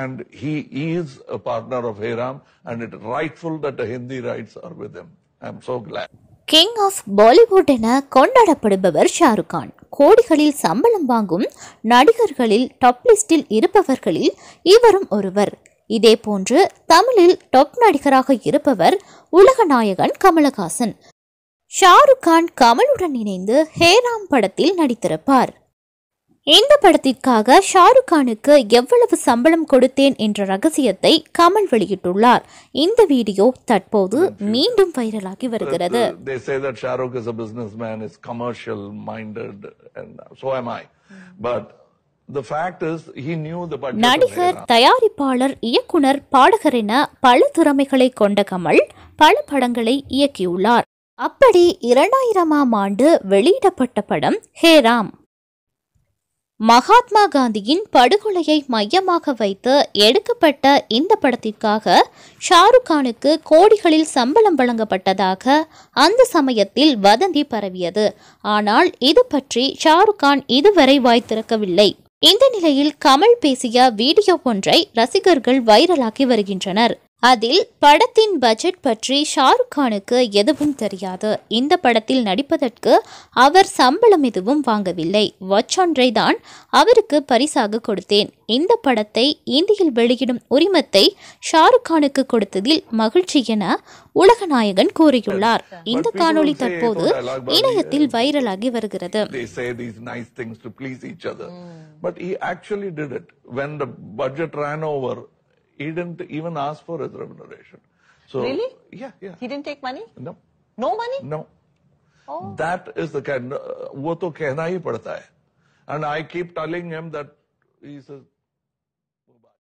And he is a partner of Hiram, and it's rightful that the Hindi rights are with him. I'm so glad. King of Bollywood என கொண்டாடப்படுபவர் ஷாருக்கான் கோடிகளில் சம்பளம் வாங்கும் நடிகர்களில் top லிஸ்டில் இருப்பவர்களில் இவரும் ஒருவர் இதே போன்று தமிழில் டாப் நடிகராக இருப்பவர் உலக நாயகன் கமலஹாசன் ஷாருக்கான் கமலுடன் இணைந்து ஹேராம் படத்தில் நடித்திருப்பார் இந்த படத்திற்காக ஷாருக் கானுக்கு எவ்வளவு சம்பளம் கொடுத்தேன் என்ற ரகசியத்தை கமல் வெளியிட்டுள்ளார் இந்த வீடியோ தற்போது மீண்டும் வைரலாகி வருகிறது uh, நடிகர் தயாரிப்பாளர் இயக்குனர் பாடகர் என பல திறமைகளை கொண்ட கமல் பல படங்களை இயக்கியுள்ளார் அப்படி இரண்டாயிரமாம் ஆண்டு வெளியிடப்பட்ட படம் ஹேராம் மகாத்மா காந்தியின் படுகொலையை மையமாக வைத்து எடுக்கப்பட்ட இந்த படத்திற்காக ஷாருக் கானுக்கு கோடிகளில் சம்பளம் வழங்கப்பட்டதாக அந்த சமயத்தில் வதந்தி பரவியது ஆனால் இது பற்றி ஷாருக் கான் இதுவரை வாய்த்திருக்கவில்லை இந்த நிலையில் கமல் பேசிய வீடியோ ஒன்றை ரசிகர்கள் வைரலாக்கி வருகின்றனர் அதில் படத்தின் பட்ஜெட் பற்றி ஷாருக் கானுக்கு எதுவும் தெரியாது இந்த படத்தில் நடிப்பதற்கு அவர் சம்பளம் எதுவும் வாங்கவில்லை வச்சொன்றை தான் அவருக்கு பரிசாக கொடுத்தேன் இந்த படத்தை இந்தியில் வெளியிடும் உரிமத்தை ஷாருக் கானுக்கு கொடுத்ததில் மகிழ்ச்சி என உலகநாயகன் கூறியுள்ளார் இந்த காணொளி தற்போது இணையத்தில் வைரலாகி வருகிறது hmm. when the budget ran over. He didn't even ask for his remuneration. So, really? Yeah, yeah. He didn't take money? No. No money? No. Oh. That is the kind. वो तो कहना ही पड़ता है. And I keep telling him that he says,